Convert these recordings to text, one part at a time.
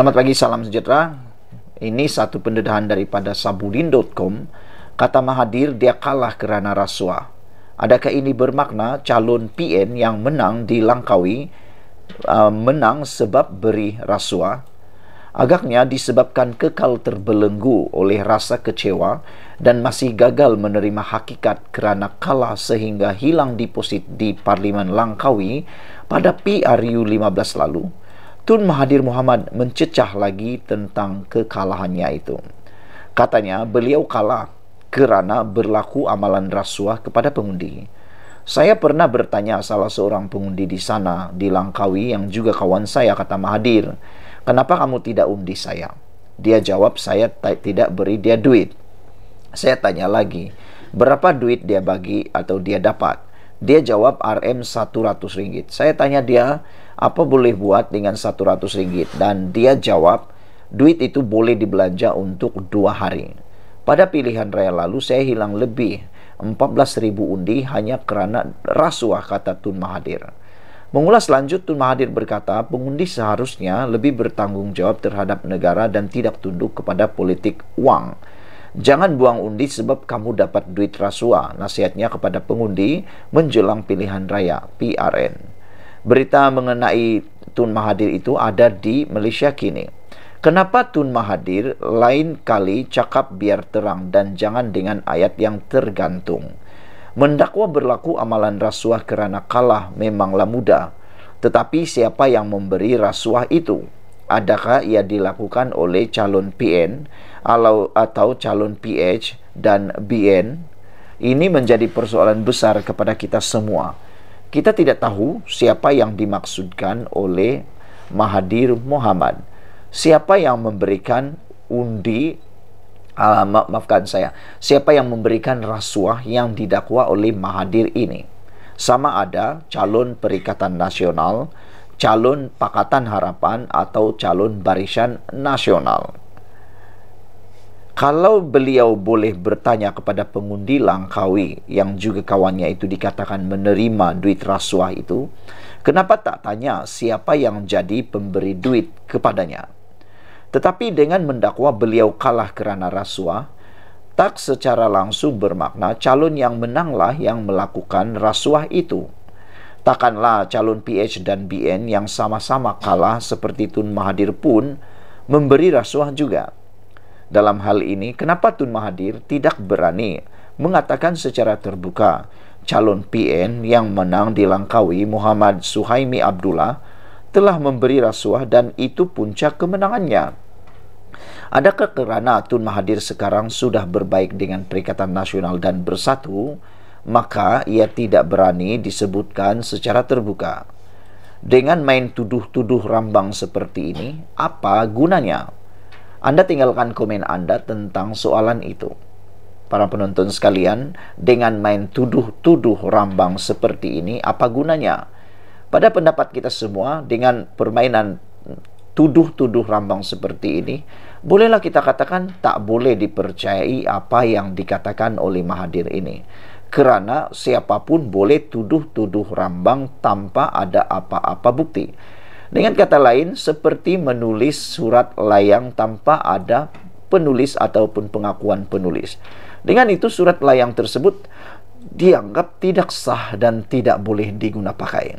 Selamat pagi, salam sejahtera. Ini satu pendedahan daripada sabudin.com. Kata Mahadir, dia kalah kerana rasuah. Adakah ini bermakna calon PN yang menang di Langkawi uh, menang sebab beri rasuah? Agaknya disebabkan kekal terbelenggu oleh rasa kecewa dan masih gagal menerima hakikat kerana kalah sehingga hilang deposit di Parlimen Langkawi pada PRU 15 lalu Tun Mahathir Muhammad mencecah lagi tentang kekalahannya itu. Katanya beliau kalah kerana berlaku amalan rasuah kepada pengundi. Saya pernah bertanya salah seorang pengundi di sana, di Langkawi, yang juga kawan saya, kata Mahathir, kenapa kamu tidak undi saya? Dia jawab, saya tidak beri dia duit. Saya tanya lagi, berapa duit dia bagi atau dia dapat? Dia jawab RM 100 ringgit. Saya tanya dia, apa boleh buat dengan 100 ringgit? Dan dia jawab, duit itu boleh dibelanja untuk dua hari. Pada pilihan raya lalu saya hilang lebih ribu undi hanya kerana rasuah kata Tun Mahathir. Mengulas lanjut, Tun Mahathir berkata, pengundi seharusnya lebih bertanggung jawab terhadap negara dan tidak tunduk kepada politik uang. Jangan buang undi sebab kamu dapat duit rasuah, nasihatnya kepada pengundi menjelang pilihan raya PRN berita mengenai Tun Mahathir itu ada di Malaysia kini. Kenapa Tun Mahathir lain kali cakap biar terang dan jangan dengan ayat yang tergantung? Mendakwa berlaku amalan rasuah kerana kalah memanglah mudah. Tetapi siapa yang memberi rasuah itu? Adakah ia dilakukan oleh calon PN atau calon PH dan BN? Ini menjadi persoalan besar kepada kita semua kita tidak tahu siapa yang dimaksudkan oleh Mahadir Muhammad. Siapa yang memberikan undi uh, ma maafkan saya. Siapa yang memberikan rasuah yang didakwa oleh Mahadir ini? Sama ada calon Perikatan Nasional, calon Pakatan Harapan atau calon Barisan Nasional. Kalau beliau boleh bertanya kepada pengundi Langkawi yang juga kawannya itu dikatakan menerima duit rasuah itu, kenapa tak tanya siapa yang jadi pemberi duit kepadanya? Tetapi dengan mendakwa beliau kalah kerana rasuah, tak secara langsung bermakna calon yang menanglah yang melakukan rasuah itu. Takkanlah calon PH dan BN yang sama-sama kalah seperti Tun Mahathir pun memberi rasuah juga dalam hal ini, kenapa Tun Mahathir tidak berani mengatakan secara terbuka calon PN yang menang di Langkawi Muhammad Suhaimi Abdullah telah memberi rasuah dan itu puncak kemenangannya. Adakah kerana Tun Mahathir sekarang sudah berbaik dengan Perikatan Nasional dan bersatu, maka ia tidak berani disebutkan secara terbuka. Dengan main tuduh-tuduh rambang seperti ini, apa gunanya? Anda tinggalkan komen Anda tentang soalan itu. Para penonton sekalian, dengan main tuduh-tuduh rambang seperti ini, apa gunanya? Pada pendapat kita semua, dengan permainan tuduh-tuduh rambang seperti ini, bolehlah kita katakan tak boleh dipercayai apa yang dikatakan oleh Mahadir ini. Kerana siapapun boleh tuduh-tuduh rambang tanpa ada apa-apa bukti. Dengan kata lain, seperti menulis surat layang tanpa ada penulis ataupun pengakuan penulis. Dengan itu, surat layang tersebut dianggap tidak sah dan tidak boleh digunapakai.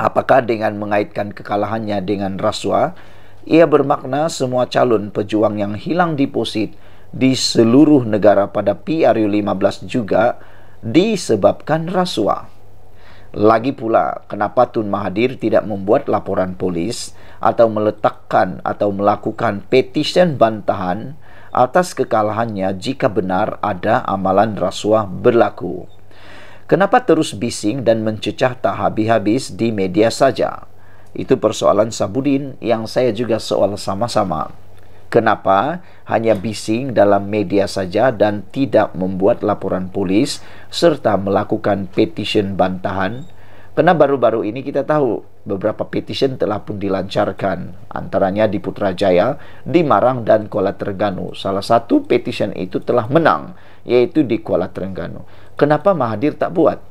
Apakah dengan mengaitkan kekalahannya dengan rasuah, ia bermakna semua calon pejuang yang hilang deposit di seluruh negara pada PRU 15 juga disebabkan rasuah. Lagi pula, kenapa Tun Mahathir tidak membuat laporan polis atau meletakkan atau melakukan petisyen bantahan atas kekalahannya jika benar ada amalan rasuah berlaku? Kenapa terus bising dan mencecah tak habis-habis di media saja? Itu persoalan Sabudin yang saya juga soal sama-sama. Kenapa hanya bising dalam media saja dan tidak membuat laporan polis serta melakukan petition bantahan? Karena baru-baru ini kita tahu beberapa petition telah pun dilancarkan, antaranya di Putrajaya, di Marang, dan Kuala Terengganu. Salah satu petition itu telah menang, yaitu di Kuala Terengganu. Kenapa Mahathir tak buat?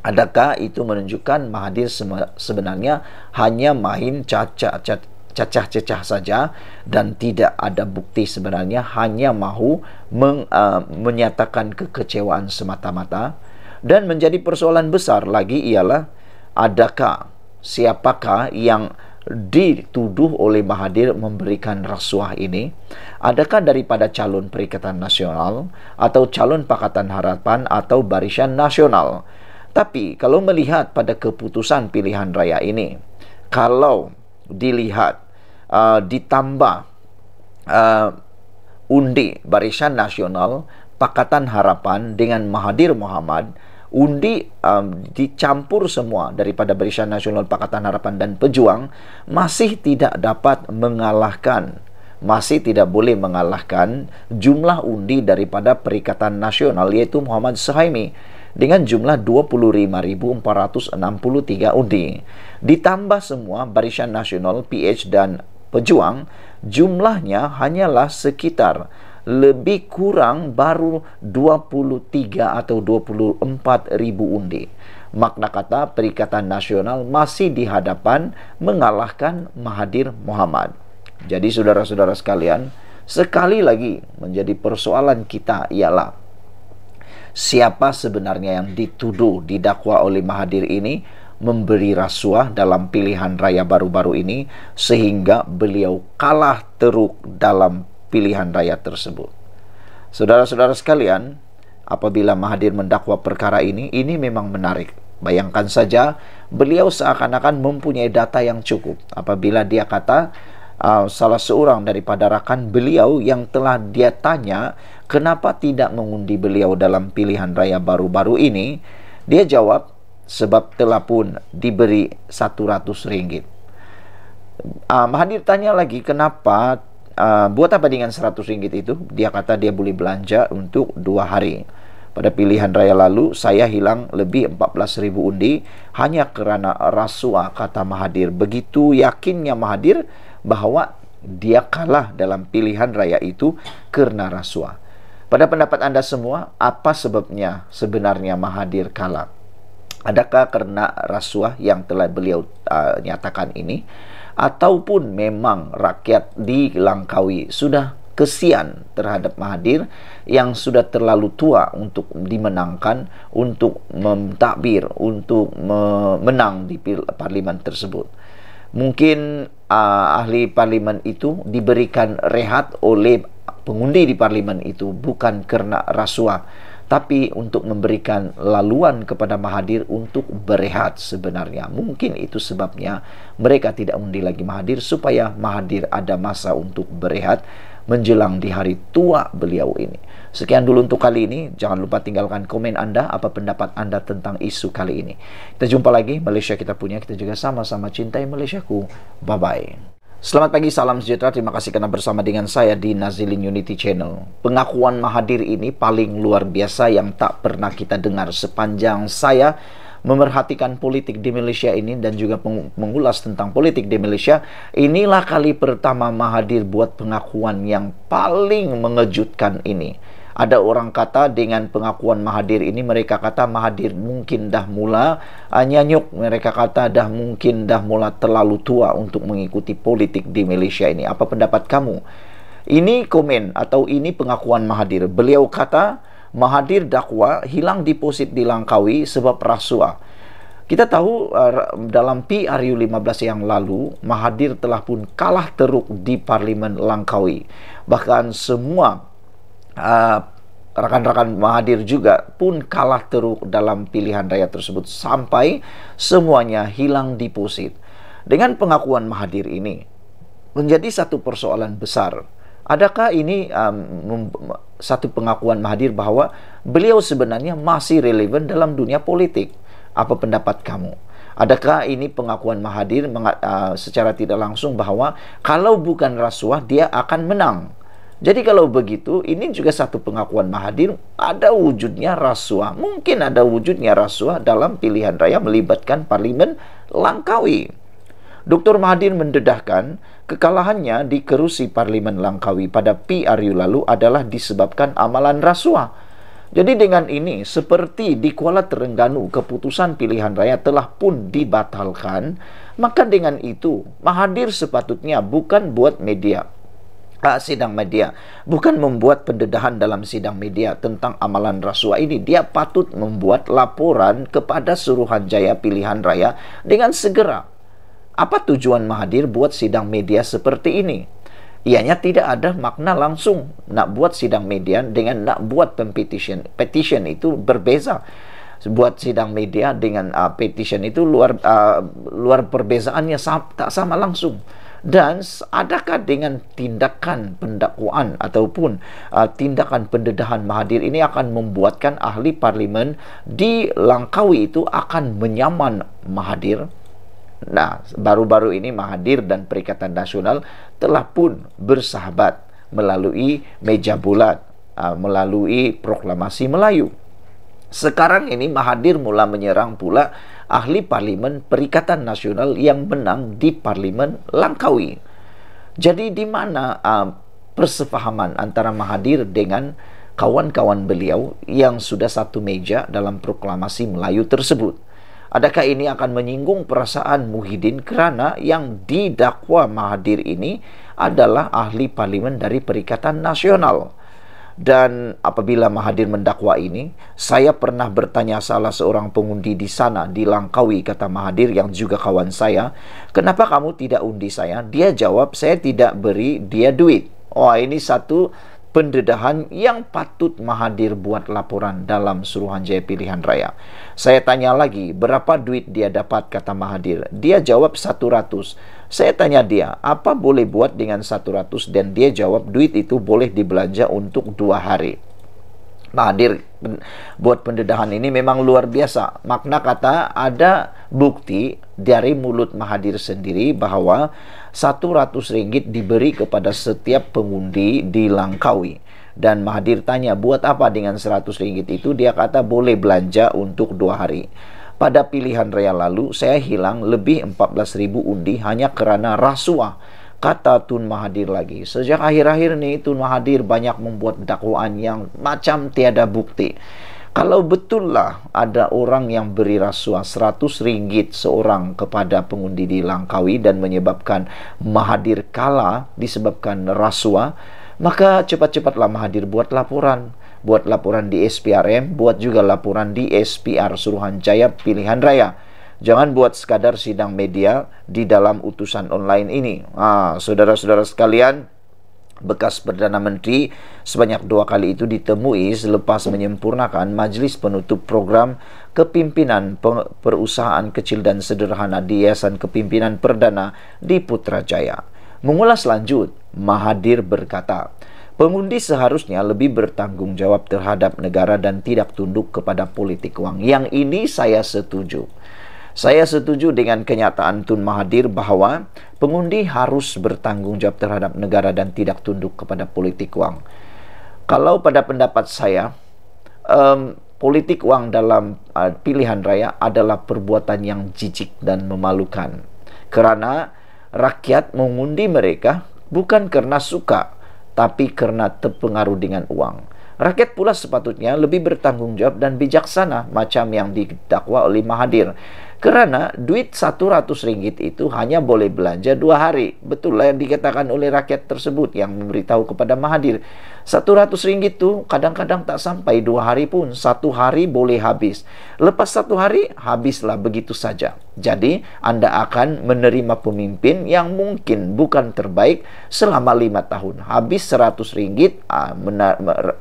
Adakah itu menunjukkan Mahathir sebenarnya hanya main cacat-cacat cacah cecah saja dan tidak ada bukti sebenarnya hanya mahu meng, uh, menyatakan kekecewaan semata-mata dan menjadi persoalan besar lagi ialah adakah siapakah yang dituduh oleh Mahathir memberikan rasuah ini? Adakah daripada calon Perikatan Nasional atau calon Pakatan Harapan atau Barisan Nasional? Tapi kalau melihat pada keputusan pilihan raya ini, kalau dilihat Uh, ditambah uh, undi Barisan Nasional Pakatan Harapan dengan Mahathir Muhammad undi um, dicampur semua daripada Barisan Nasional Pakatan Harapan dan Pejuang masih tidak dapat mengalahkan masih tidak boleh mengalahkan jumlah undi daripada Perikatan Nasional yaitu Muhammad Sahimi dengan jumlah 25.463 undi. Ditambah semua Barisan Nasional, PH dan pejuang jumlahnya hanyalah sekitar lebih kurang baru 23 atau 24 ribu undi. Makna kata Perikatan Nasional masih di hadapan mengalahkan Mahathir Muhammad. Jadi saudara-saudara sekalian, sekali lagi menjadi persoalan kita ialah siapa sebenarnya yang dituduh didakwa oleh Mahathir ini memberi rasuah dalam pilihan raya baru-baru ini sehingga beliau kalah teruk dalam pilihan raya tersebut. Saudara-saudara sekalian, apabila Mahathir mendakwa perkara ini, ini memang menarik. Bayangkan saja beliau seakan-akan mempunyai data yang cukup apabila dia kata uh, salah seorang daripada rakan beliau yang telah dia tanya kenapa tidak mengundi beliau dalam pilihan raya baru-baru ini, dia jawab sebab telah pun diberi satu ratus ringgit. Uh, Mahathir tanya lagi kenapa uh, buat apa dengan seratus ringgit itu? Dia kata dia boleh belanja untuk dua hari. Pada pilihan raya lalu saya hilang lebih empat belas ribu undi hanya kerana rasuah kata Mahadir. Begitu yakinnya Mahadir bahwa dia kalah dalam pilihan raya itu karena rasuah. Pada pendapat Anda semua, apa sebabnya sebenarnya Mahadir kalah? Adakah karena rasuah yang telah beliau uh, nyatakan ini ataupun memang rakyat di Langkawi sudah kesian terhadap Mahathir yang sudah terlalu tua untuk dimenangkan, untuk mentakbir, untuk menang di parlimen tersebut. Mungkin uh, ahli parlimen itu diberikan rehat oleh pengundi di parlimen itu bukan karena rasuah tapi untuk memberikan laluan kepada Mahadir untuk berehat sebenarnya. Mungkin itu sebabnya mereka tidak undi lagi Mahadir supaya Mahadir ada masa untuk berehat menjelang di hari tua beliau ini. Sekian dulu untuk kali ini. Jangan lupa tinggalkan komen Anda apa pendapat Anda tentang isu kali ini. Kita jumpa lagi Malaysia kita punya. Kita juga sama-sama cintai Malaysiaku. Bye bye. Selamat pagi, salam sejahtera. Terima kasih karena bersama dengan saya di Nazilin Unity Channel. Pengakuan Mahadir ini paling luar biasa yang tak pernah kita dengar sepanjang saya memerhatikan politik di Malaysia ini dan juga mengulas tentang politik di Malaysia. Inilah kali pertama Mahadir buat pengakuan yang paling mengejutkan ini. Ada orang kata dengan pengakuan Mahadir ini mereka kata Mahadir mungkin dah mula ah, nyanyuk. Mereka kata dah mungkin dah mula terlalu tua untuk mengikuti politik di Malaysia ini. Apa pendapat kamu? Ini komen atau ini pengakuan Mahadir Beliau kata Mahadir dakwa hilang deposit di Langkawi sebab rasuah. Kita tahu ah, dalam PRU 15 yang lalu, Mahathir telah pun kalah teruk di Parlimen Langkawi. Bahkan semua Ah, rekan-rekan uh, Mahadir juga pun kalah teruk dalam pilihan raya tersebut sampai semuanya hilang di deposit. Dengan pengakuan Mahadir ini menjadi satu persoalan besar. Adakah ini um, satu pengakuan Mahadir bahwa beliau sebenarnya masih relevan dalam dunia politik? Apa pendapat kamu? Adakah ini pengakuan Mahadir uh, secara tidak langsung bahwa kalau bukan rasuah dia akan menang? Jadi kalau begitu, ini juga satu pengakuan Mahadir ada wujudnya rasuah. Mungkin ada wujudnya rasuah dalam pilihan raya melibatkan parlimen Langkawi. Dr. Mahadir mendedahkan, kekalahannya di kerusi parlimen Langkawi pada PRU lalu adalah disebabkan amalan rasuah. Jadi dengan ini, seperti di Kuala Terengganu, keputusan pilihan raya telah pun dibatalkan, maka dengan itu, Mahadir sepatutnya bukan buat media, sidang media, bukan membuat pendedahan dalam sidang media tentang amalan rasuah ini. Dia patut membuat laporan kepada Suruhanjaya Pilihan Raya dengan segera. Apa tujuan mahadir buat sidang media seperti ini? Ianya tidak ada makna langsung. Nak buat sidang media dengan nak buat petition, petition itu berbeza buat sidang media dengan uh, petition itu luar uh, luar perbezaannya tak sama langsung. Dan adakah dengan tindakan pendakwaan ataupun uh, tindakan pendedahan Mahathir ini akan membuatkan ahli parlimen di Langkawi itu akan menyaman Mahathir? Nah, baru-baru ini Mahathir dan Perikatan Nasional telah pun bersahabat melalui meja bulat, uh, melalui proklamasi Melayu. Sekarang ini Mahathir mula menyerang pula ahli parlimen Perikatan Nasional yang menang di parlimen Langkawi. Jadi di mana uh, persefahaman antara Mahathir dengan kawan-kawan beliau yang sudah satu meja dalam proklamasi Melayu tersebut? Adakah ini akan menyinggung perasaan Muhyiddin kerana yang didakwa Mahathir ini adalah ahli parlimen dari Perikatan Nasional? Dan apabila Mahadir mendakwa ini, saya pernah bertanya salah seorang pengundi di sana, di Langkawi, kata Mahadir yang juga kawan saya, kenapa kamu tidak undi saya? Dia jawab, saya tidak beri dia duit. oh, ini satu pendedahan yang patut Mahadir buat laporan dalam Suruhanjaya Pilihan Raya. Saya tanya lagi, berapa duit dia dapat kata Mahadir. Dia jawab 100. Saya tanya dia, apa boleh buat dengan 100 dan dia jawab duit itu boleh dibelanja untuk dua hari. Nah, hadir buat pendedahan ini memang luar biasa. Makna kata ada bukti dari mulut Mahadir sendiri bahwa 100 ringgit diberi kepada setiap pengundi di Langkawi. Dan Mahadir tanya, buat apa dengan 100 ringgit itu? Dia kata boleh belanja untuk dua hari. Pada pilihan raya lalu, saya hilang lebih 14.000 undi hanya kerana rasuah. Kata Tun Mahathir lagi, sejak akhir-akhir ini Tun Mahathir banyak membuat dakwaan yang macam tiada bukti. Kalau betul lah ada orang yang beri rasuah 100 ringgit seorang kepada pengundi di Langkawi dan menyebabkan Mahadir kalah disebabkan rasuah, maka cepat-cepatlah Mahadir buat laporan buat laporan di SPRM, buat juga laporan di SPR Suruhan Suruhanjaya Pilihan Raya. Jangan buat sekadar sidang media di dalam utusan online ini. Ah, saudara-saudara sekalian, bekas Perdana Menteri sebanyak dua kali itu ditemui selepas menyempurnakan majlis penutup program kepimpinan perusahaan kecil dan sederhana di Yayasan Kepimpinan Perdana di Putrajaya. Mengulas lanjut, Mahadir berkata, Pengundi seharusnya lebih bertanggung jawab terhadap negara dan tidak tunduk kepada politik uang. Yang ini saya setuju. Saya setuju dengan kenyataan Tun Mahathir bahwa pengundi harus bertanggung jawab terhadap negara dan tidak tunduk kepada politik uang. Kalau pada pendapat saya, um, politik uang dalam uh, pilihan raya adalah perbuatan yang jijik dan memalukan. Karena rakyat mengundi mereka bukan karena suka, tapi karena terpengaruh dengan uang. Rakyat pula sepatutnya lebih bertanggung jawab dan bijaksana macam yang didakwa oleh Mahathir. Karena duit 100 ringgit itu hanya boleh belanja dua hari. Betul lah yang dikatakan oleh rakyat tersebut yang memberitahu kepada Mahadir. 100 ringgit itu kadang-kadang tak sampai dua hari pun. Satu hari boleh habis. Lepas satu hari, habislah begitu saja. Jadi, Anda akan menerima pemimpin yang mungkin bukan terbaik selama lima tahun. Habis 100 ringgit, ah, menar, uh,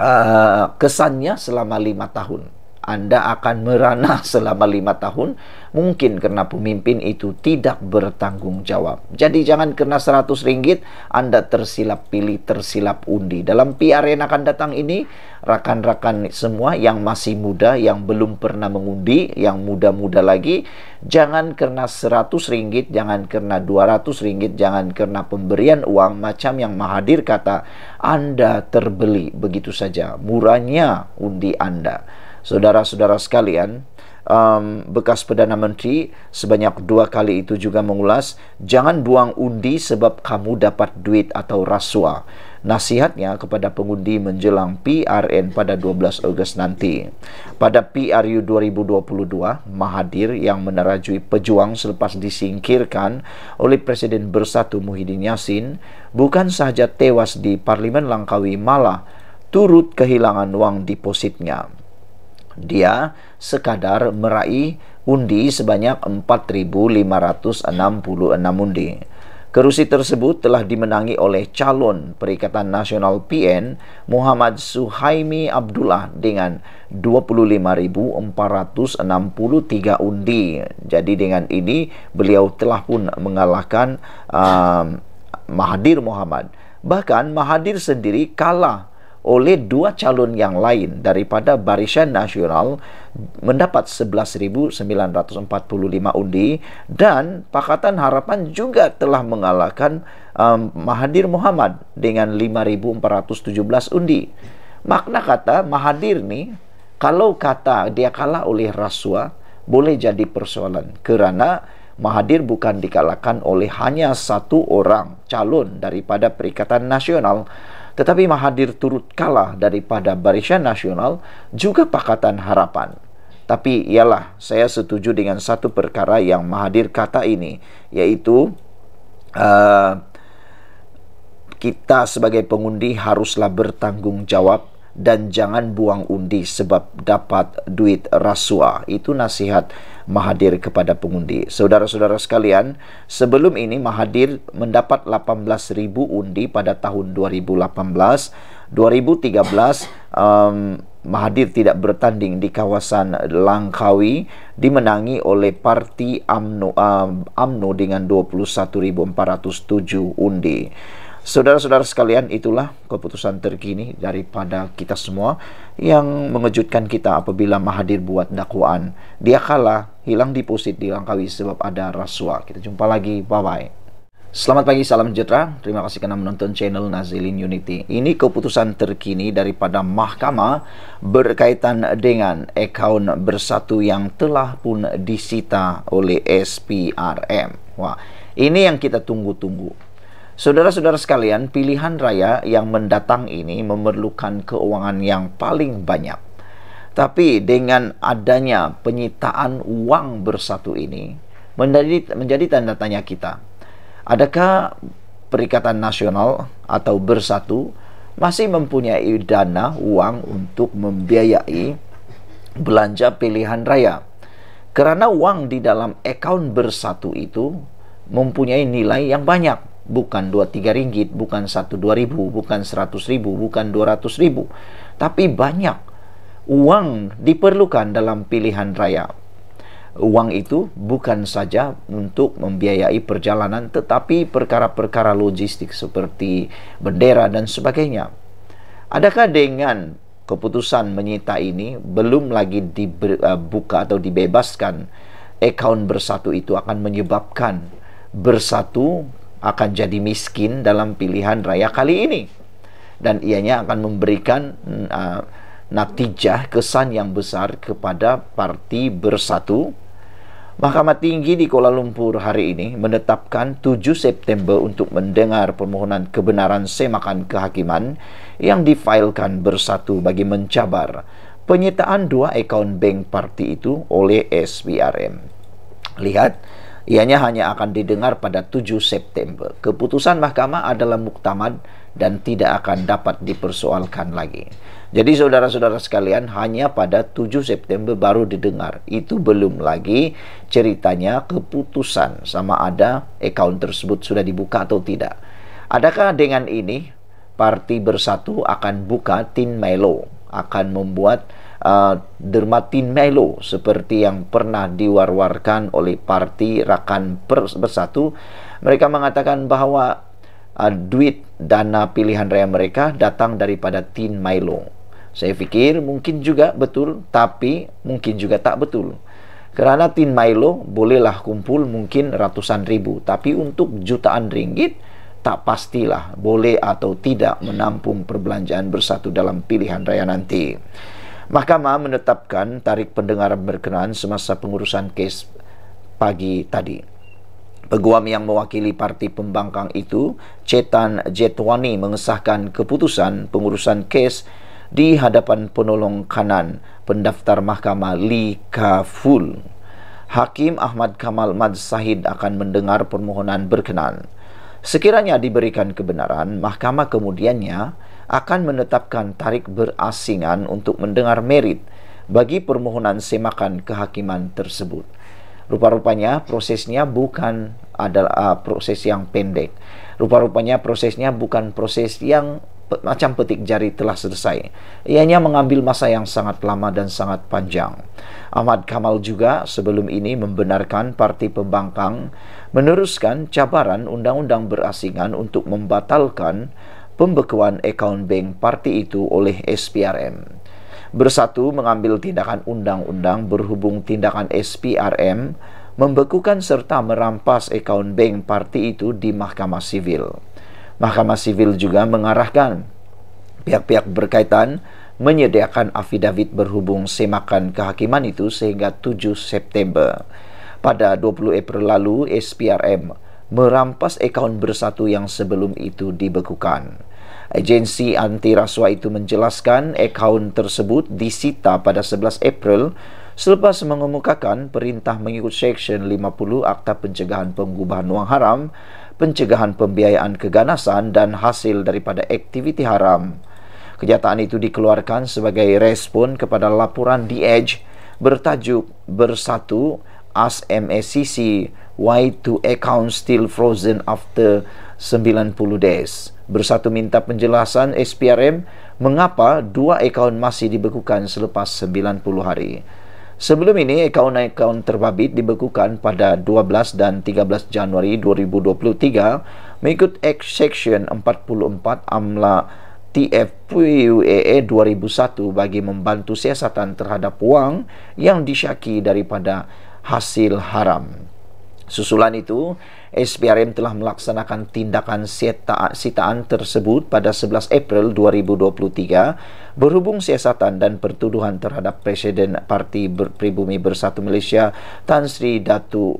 ah, kesannya selama lima tahun. Anda akan merana selama lima tahun mungkin karena pemimpin itu tidak bertanggung jawab. Jadi jangan karena seratus ringgit Anda tersilap pilih, tersilap undi. Dalam PR yang akan datang ini, rakan-rakan semua yang masih muda, yang belum pernah mengundi, yang muda-muda lagi, jangan karena seratus ringgit, jangan karena ratus ringgit, jangan karena pemberian uang macam yang Mahadir kata, Anda terbeli begitu saja, murahnya undi Anda. Saudara-saudara sekalian, um, bekas Perdana Menteri sebanyak dua kali itu juga mengulas, jangan buang undi sebab kamu dapat duit atau rasuah. Nasihatnya kepada pengundi menjelang PRN pada 12 Ogos nanti. Pada PRU 2022, Mahathir yang menerajui pejuang selepas disingkirkan oleh Presiden Bersatu Muhyiddin Yassin bukan sahaja tewas di Parlimen Langkawi malah turut kehilangan uang depositnya. dia sekadar meraih undi sebanyak 4,566 undi. Kerusi tersebut telah dimenangi oleh calon Perikatan Nasional PN Muhammad Suhaimi Abdullah dengan 25,463 undi. Jadi dengan ini beliau telah pun mengalahkan uh, Mahathir Muhammad. Bahkan Mahathir sendiri kalah oleh dua calon yang lain daripada Barisan Nasional mendapat 11.945 undi dan Pakatan Harapan juga telah mengalahkan um, Mahathir Muhammad dengan 5.417 undi. Makna kata Mahathir nih kalau kata dia kalah oleh rasuah boleh jadi persoalan kerana Mahathir bukan dikalahkan oleh hanya satu orang calon daripada Perikatan Nasional tetapi Mahathir turut kalah daripada Barisan Nasional juga Pakatan Harapan. Tapi ialah saya setuju dengan satu perkara yang Mahathir kata ini, yaitu uh, kita sebagai pengundi haruslah bertanggung jawab dan jangan buang undi sebab dapat duit rasuah. Itu nasihat Mahathir kepada pengundi. Saudara-saudara sekalian, sebelum ini Mahathir mendapat 18,000 undi pada tahun 2018. 2013 um, Mahathir tidak bertanding di kawasan Langkawi dimenangi oleh parti AMNO, um, dengan 21,407 undi. Saudara-saudara sekalian, itulah keputusan terkini daripada kita semua yang mengejutkan kita apabila Mahathir buat dakwaan. Dia kalah, hilang deposit dilangkawi sebab ada rasuah. Kita jumpa lagi, bye-bye. Selamat pagi, salam sejahtera. Terima kasih karena menonton channel Nazilin Unity. Ini keputusan terkini daripada mahkamah berkaitan dengan akaun bersatu yang telah pun disita oleh SPRM. Wah, ini yang kita tunggu-tunggu. Saudara-saudara sekalian, pilihan raya yang mendatang ini memerlukan keuangan yang paling banyak. Tapi dengan adanya penyitaan uang bersatu ini menjadi menjadi tanda tanya kita. Adakah Perikatan Nasional atau Bersatu masih mempunyai dana uang untuk membiayai belanja pilihan raya? Karena uang di dalam account Bersatu itu mempunyai nilai yang banyak bukan dua tiga ringgit, bukan satu dua ribu, bukan seratus ribu, bukan dua ratus ribu. Tapi banyak uang diperlukan dalam pilihan raya. Uang itu bukan saja untuk membiayai perjalanan tetapi perkara-perkara logistik seperti bendera dan sebagainya. Adakah dengan keputusan menyita ini belum lagi dibuka eh, atau dibebaskan, account bersatu itu akan menyebabkan bersatu akan jadi miskin dalam pilihan raya kali ini dan ianya akan memberikan uh, natijah kesan yang besar kepada parti bersatu Mahkamah Tinggi di Kuala Lumpur hari ini menetapkan 7 September untuk mendengar permohonan kebenaran semakan kehakiman yang difailkan bersatu bagi mencabar penyitaan dua akaun bank parti itu oleh SBRM. Lihat, ianya hanya akan didengar pada 7 September. Keputusan mahkamah adalah muktamad dan tidak akan dapat dipersoalkan lagi. Jadi saudara-saudara sekalian hanya pada 7 September baru didengar. Itu belum lagi ceritanya keputusan sama ada account tersebut sudah dibuka atau tidak. Adakah dengan ini Parti Bersatu akan buka Tin Melo akan membuat uh, dermatin melo seperti yang pernah diwar-warkan oleh parti Rakan Bersatu. Mereka mengatakan bahwa uh, duit dana pilihan raya mereka datang daripada Tin Milo. Saya pikir mungkin juga betul, tapi mungkin juga tak betul. Karena Tin Milo bolehlah kumpul mungkin ratusan ribu, tapi untuk jutaan ringgit tak pastilah boleh atau tidak menampung perbelanjaan bersatu dalam pilihan raya nanti. Mahkamah menetapkan tarik pendengaran berkenaan semasa pengurusan kes pagi tadi. Peguam yang mewakili parti pembangkang itu, Cetan Jetwani mengesahkan keputusan pengurusan kes di hadapan penolong kanan pendaftar mahkamah Li Kaful. Hakim Ahmad Kamal Mad Sahid akan mendengar permohonan berkenan. Sekiranya diberikan kebenaran, mahkamah kemudiannya akan menetapkan tarik berasingan untuk mendengar merit bagi permohonan semakan kehakiman tersebut. Rupa-rupanya prosesnya bukan adalah uh, proses yang pendek. Rupa-rupanya prosesnya bukan proses yang pe macam petik jari telah selesai. Ianya mengambil masa yang sangat lama dan sangat panjang. Ahmad Kamal juga sebelum ini membenarkan parti pembangkang meneruskan cabaran undang-undang berasingan untuk membatalkan pembekuan akun bank parti itu oleh SPRM. Bersatu mengambil tindakan undang-undang berhubung tindakan SPRM membekukan serta merampas akun bank parti itu di Mahkamah Sivil. Mahkamah Sivil juga mengarahkan pihak-pihak berkaitan menyediakan afidavit berhubung semakan kehakiman itu sehingga 7 September. Pada 20 April lalu, SPRM merampas akun bersatu yang sebelum itu dibekukan. Agensi anti rasuah itu menjelaskan akaun tersebut disita pada 11 April selepas mengemukakan perintah mengikut Seksyen 50 Akta Pencegahan Pengubahan Wang Haram, Pencegahan Pembiayaan Keganasan dan Hasil daripada Aktiviti Haram. Kenyataan itu dikeluarkan sebagai respon kepada laporan The Edge bertajuk Bersatu ASMACC Why Two Accounts Still Frozen After 90 days. Bersatu minta penjelasan SPRM mengapa dua akaun masih dibekukan selepas 90 hari. Sebelum ini, akaun-akaun terbabit dibekukan pada 12 dan 13 Januari 2023 mengikut Act Section 44 AMLA TFPUAA e e 2001 bagi membantu siasatan terhadap wang yang disyaki daripada hasil haram. Susulan itu, SPRM telah melaksanakan tindakan sita sitaan tersebut pada 11 April 2023 berhubung siasatan dan pertuduhan terhadap Presiden Parti Ber Pribumi Bersatu Malaysia Tan Sri Datu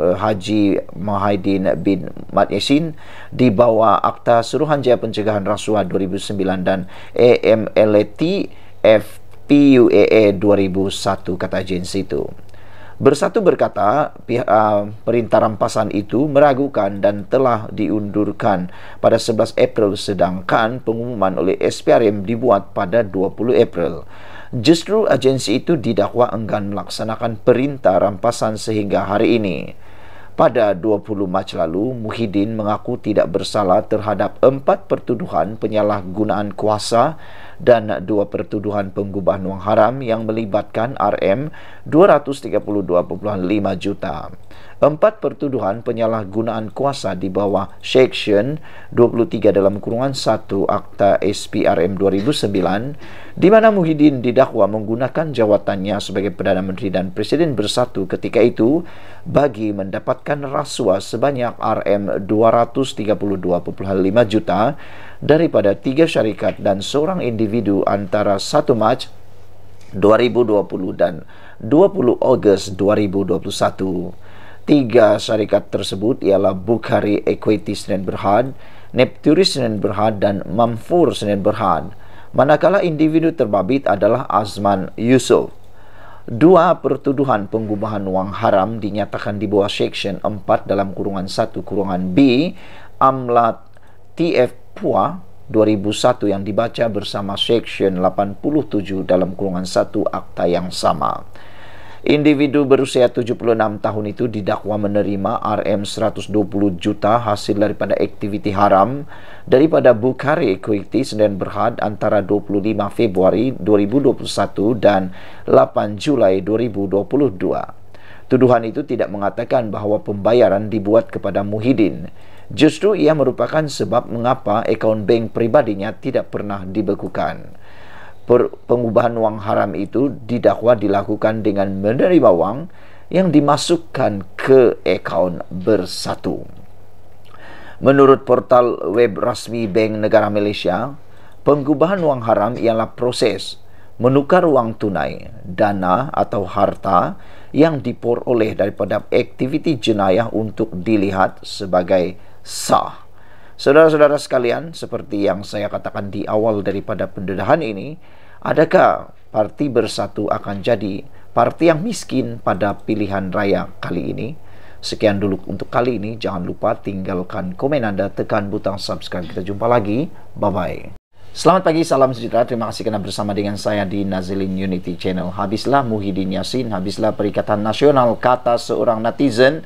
eh, Haji Mahaidin bin Mat Yassin di bawah Akta Suruhanjaya Pencegahan Rasuah 2009 dan AMLT FPUAA e e 2001 kata agensi itu. Bersatu berkata, pihak uh, perintah rampasan itu meragukan dan telah diundurkan pada 11 April sedangkan pengumuman oleh SPRM dibuat pada 20 April. Justru agensi itu didakwa enggan melaksanakan perintah rampasan sehingga hari ini. Pada 20 Mac lalu, Muhyiddin mengaku tidak bersalah terhadap empat pertuduhan penyalahgunaan kuasa dan dua pertuduhan penggubahan uang haram yang melibatkan RM 232.5 juta. Empat pertuduhan penyalahgunaan kuasa di bawah Section 23 dalam kurungan 1 Akta SPRM 2009 di mana Muhyiddin didakwa menggunakan jawatannya sebagai Perdana Menteri dan Presiden Bersatu ketika itu bagi mendapatkan rasuah sebanyak RM 232,5 juta daripada tiga syarikat dan seorang individu antara 1 Mac 2020 dan 20 Ogos 2021. tiga syarikat tersebut ialah Bukhari Equity Senin Berhad, Nepturis Senin Berhad dan Mamfur Senin Berhad. Manakala individu terbabit adalah Azman Yusof. Dua pertuduhan penggubahan wang haram dinyatakan di bawah Seksyen 4 dalam kurungan 1 kurungan B Amlat TF Pua 2001 yang dibaca bersama Seksyen 87 dalam kurungan 1 akta yang sama. Individu berusia 76 tahun itu didakwa menerima RM120 juta hasil daripada aktiviti haram daripada Bukhari Equity Senin Berhad antara 25 Februari 2021 dan 8 Julai 2022. Tuduhan itu tidak mengatakan bahawa pembayaran dibuat kepada Muhyiddin. Justru ia merupakan sebab mengapa akaun bank pribadinya tidak pernah dibekukan per pengubahan wang haram itu didakwa dilakukan dengan menerima wang yang dimasukkan ke akaun bersatu. Menurut portal web rasmi Bank Negara Malaysia, pengubahan wang haram ialah proses menukar wang tunai, dana atau harta yang diperoleh daripada aktiviti jenayah untuk dilihat sebagai sah. Saudara-saudara sekalian, seperti yang saya katakan di awal daripada pendedahan ini, adakah parti bersatu akan jadi parti yang miskin pada pilihan raya kali ini? Sekian dulu untuk kali ini. Jangan lupa tinggalkan komen Anda, tekan butang subscribe. Kita jumpa lagi. Bye-bye. Selamat pagi, salam sejahtera. Terima kasih karena bersama dengan saya di Nazilin Unity Channel. Habislah Muhyiddin Yassin, habislah Perikatan Nasional, kata seorang netizen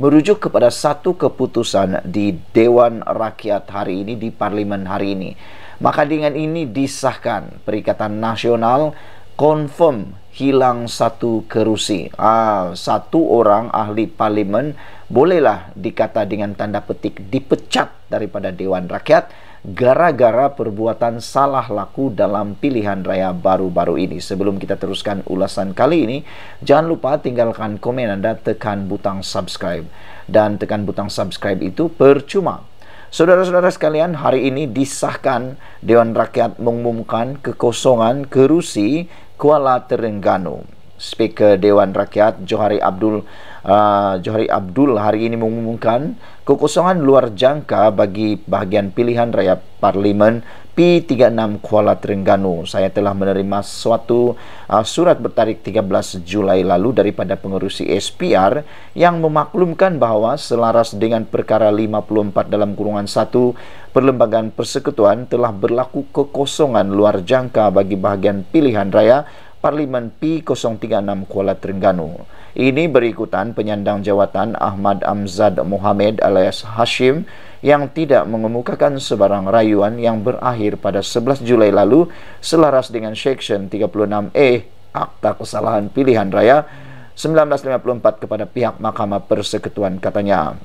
merujuk kepada satu keputusan di Dewan Rakyat hari ini di Parlimen hari ini. Maka dengan ini disahkan Perikatan Nasional confirm hilang satu kerusi. Ah, satu orang ahli parlimen bolehlah dikata dengan tanda petik dipecat daripada Dewan Rakyat. gara-gara perbuatan salah laku dalam pilihan raya baru-baru ini. Sebelum kita teruskan ulasan kali ini, jangan lupa tinggalkan komen Anda, tekan butang subscribe. Dan tekan butang subscribe itu percuma. Saudara-saudara sekalian, hari ini disahkan Dewan Rakyat mengumumkan kekosongan kerusi Kuala Terengganu. Speaker Dewan Rakyat Johari Abdul uh, Johari Abdul hari ini mengumumkan kekosongan luar jangka bagi bahagian pilihan raya parlimen P36 Kuala Terengganu. Saya telah menerima suatu uh, surat bertarik 13 Julai lalu daripada pengurusi SPR yang memaklumkan bahawa selaras dengan perkara 54 dalam kurungan 1 Perlembagaan Persekutuan telah berlaku kekosongan luar jangka bagi bahagian pilihan raya Parlimen P036 Kuala Terengganu. Ini berikutan penyandang jawatan Ahmad Amzad Mohamed alias Hashim yang tidak mengemukakan sebarang rayuan yang berakhir pada 11 Julai lalu selaras dengan Seksyen 36 e Akta Kesalahan Pilihan Raya 1954 kepada pihak Mahkamah Persekutuan katanya.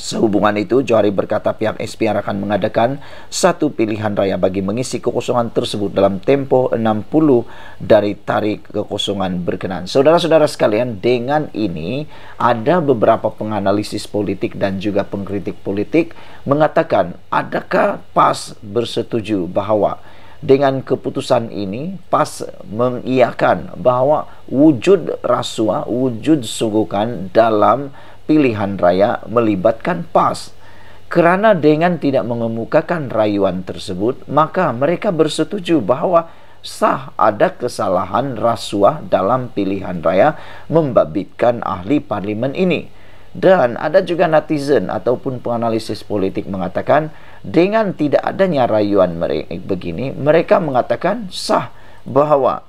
Sehubungan itu, Johari berkata pihak SPR akan mengadakan satu pilihan raya bagi mengisi kekosongan tersebut dalam tempo 60 dari tarik kekosongan berkenan. Saudara-saudara sekalian, dengan ini ada beberapa penganalisis politik dan juga pengkritik politik mengatakan adakah PAS bersetuju bahwa dengan keputusan ini PAS mengiakan bahwa wujud rasuah, wujud sugukan dalam pilihan raya melibatkan PAS. Karena dengan tidak mengemukakan rayuan tersebut, maka mereka bersetuju bahwa sah ada kesalahan rasuah dalam pilihan raya membabitkan ahli parlimen ini. Dan ada juga netizen ataupun penganalisis politik mengatakan dengan tidak adanya rayuan mereka begini, mereka mengatakan sah bahwa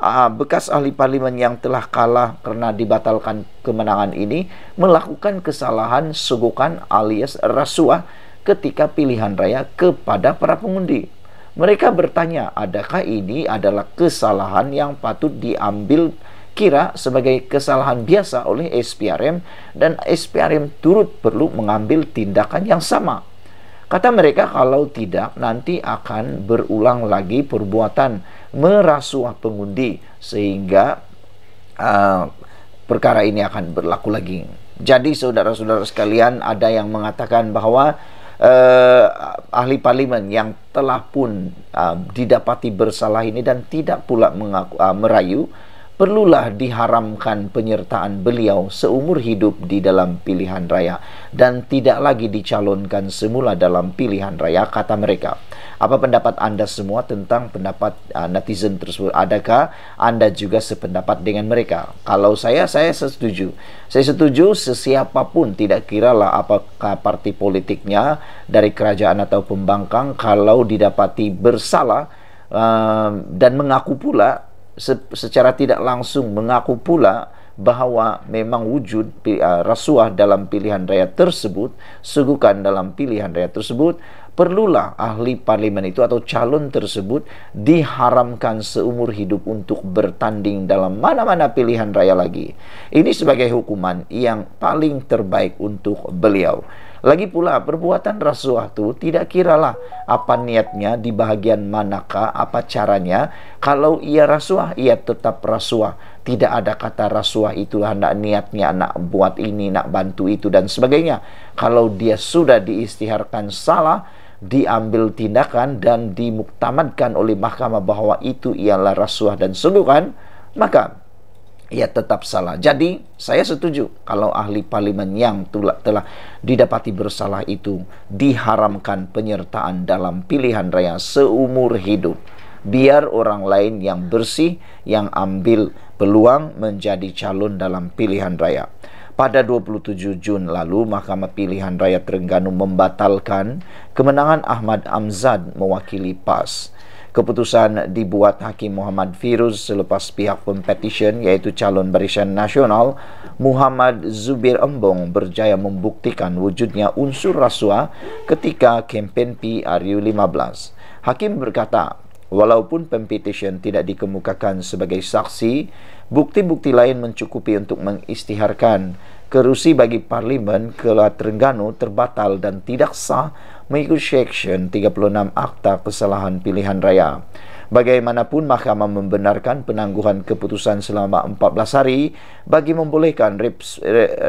uh, bekas ahli parlimen yang telah kalah karena dibatalkan kemenangan ini melakukan kesalahan sugukan alias rasuah ketika pilihan raya kepada para pengundi. Mereka bertanya, adakah ini adalah kesalahan yang patut diambil kira sebagai kesalahan biasa oleh SPRM dan SPRM turut perlu mengambil tindakan yang sama. Kata mereka kalau tidak nanti akan berulang lagi perbuatan merasuah pengundi sehingga uh, perkara ini akan berlaku lagi. Jadi saudara-saudara sekalian ada yang mengatakan bahwa uh, ahli parlimen yang telah pun uh, didapati bersalah ini dan tidak pula mengaku, uh, merayu perlulah diharamkan penyertaan beliau seumur hidup di dalam pilihan raya dan tidak lagi dicalonkan semula dalam pilihan raya kata mereka. Apa pendapat Anda semua tentang pendapat uh, netizen tersebut? Adakah Anda juga sependapat dengan mereka? Kalau saya saya setuju. Saya setuju sesiapapun tidak kiralah apakah parti politiknya dari kerajaan atau pembangkang kalau didapati bersalah uh, dan mengaku pula se secara tidak langsung mengaku pula bahwa memang wujud ah, rasuah dalam pilihan raya tersebut, sugukan dalam pilihan raya tersebut, perlulah ahli parlimen itu atau calon tersebut diharamkan seumur hidup untuk bertanding dalam mana-mana pilihan raya lagi. Ini sebagai hukuman yang paling terbaik untuk beliau. Lagi pula perbuatan rasuah itu tidak kiralah apa niatnya di bagian manakah, apa caranya. Kalau ia rasuah, ia tetap rasuah. Tidak ada kata rasuah itu hendak niatnya nak buat ini, nak bantu itu dan sebagainya. Kalau dia sudah diistiharkan salah, diambil tindakan dan dimuktamadkan oleh mahkamah bahwa itu ialah rasuah dan sungguhan, maka ia ya, tetap salah. Jadi saya setuju kalau ahli parlimen yang telah didapati bersalah itu diharamkan penyertaan dalam pilihan raya seumur hidup. Biar orang lain yang bersih yang ambil peluang menjadi calon dalam pilihan raya. Pada 27 Jun lalu, Mahkamah Pilihan Raya Terengganu membatalkan kemenangan Ahmad Amzad mewakili PAS keputusan dibuat Hakim Muhammad Firuz selepas pihak pempetition iaitu calon barisan nasional Muhammad Zubir Embong berjaya membuktikan wujudnya unsur rasuah ketika kempen PRU15. Hakim berkata, walaupun pempetition tidak dikemukakan sebagai saksi, bukti-bukti lain mencukupi untuk mengistiharkan kerusi bagi Parlimen Kelat Terengganu terbatal dan tidak sah mengikut Seksyen 36 Akta Kesalahan Pilihan Raya. Bagaimanapun mahkamah membenarkan penangguhan keputusan selama 14 hari bagi membolehkan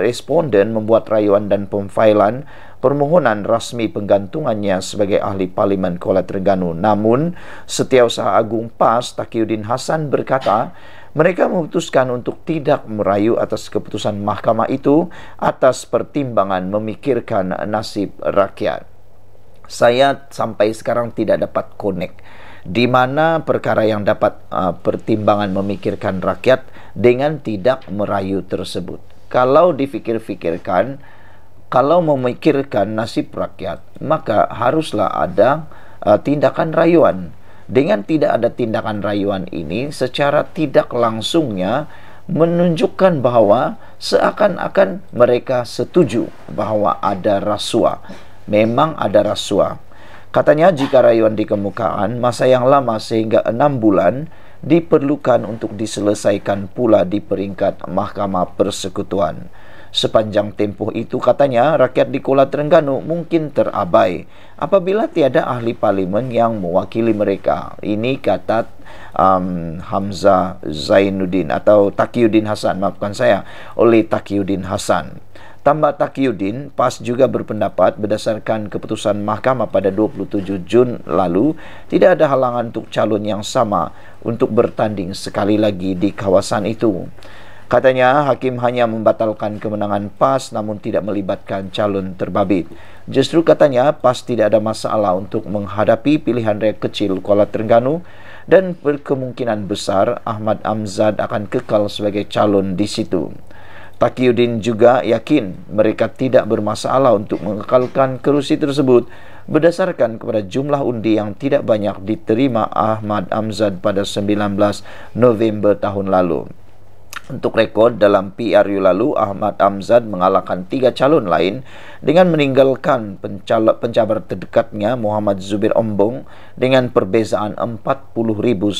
responden membuat rayuan dan pemfailan permohonan rasmi penggantungannya sebagai ahli parlimen Kuala Terengganu. Namun, Setiausaha Agung PAS Takiuddin Hasan berkata, mereka memutuskan untuk tidak merayu atas keputusan mahkamah itu atas pertimbangan memikirkan nasib rakyat. saya sampai sekarang tidak dapat connect di mana perkara yang dapat uh, pertimbangan memikirkan rakyat dengan tidak merayu tersebut. Kalau difikir-fikirkan, kalau memikirkan nasib rakyat, maka haruslah ada uh, tindakan rayuan. Dengan tidak ada tindakan rayuan ini, secara tidak langsungnya menunjukkan bahwa seakan-akan mereka setuju bahwa ada rasuah memang ada rasuah. Katanya jika rayuan di kemukaan masa yang lama sehingga enam bulan diperlukan untuk diselesaikan pula di peringkat Mahkamah Persekutuan. Sepanjang tempoh itu katanya rakyat di Kuala Terengganu mungkin terabai apabila tiada ahli parlimen yang mewakili mereka. Ini kata um, Hamzah Zainuddin atau Takiuddin Hasan, maafkan saya, oleh Takiuddin Hasan. Tambah Takiyuddin PAS juga berpendapat berdasarkan keputusan mahkamah pada 27 Jun lalu tidak ada halangan untuk calon yang sama untuk bertanding sekali lagi di kawasan itu. Katanya hakim hanya membatalkan kemenangan PAS namun tidak melibatkan calon terbabit. Justru katanya PAS tidak ada masalah untuk menghadapi pilihan rakyat kecil Kuala Terengganu dan berkemungkinan besar Ahmad Amzad akan kekal sebagai calon di situ. Takiuddin juga yakin mereka tidak bermasalah untuk mengekalkan kerusi tersebut berdasarkan kepada jumlah undi yang tidak banyak diterima Ahmad Amzad pada 19 November tahun lalu. Untuk rekod dalam PRU lalu, Ahmad Amzad mengalahkan tiga calon lain dengan meninggalkan pencabar terdekatnya Muhammad Zubir Ombong dengan perbezaan 40,907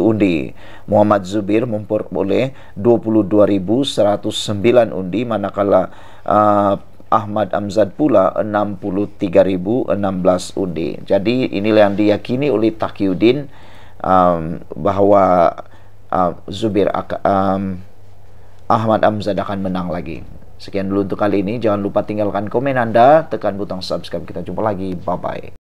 undi. Muhammad Zubir memperoleh 22,109 undi manakala uh, Ahmad Amzad pula 63,016 undi. Jadi inilah yang diyakini oleh Takyudin um, bahawa uh, Zubir um, Ahmad Amzad akan menang lagi. Sekian dulu untuk kali ini. Jangan lupa tinggalkan komen Anda, tekan butang subscribe. Kita jumpa lagi. Bye bye.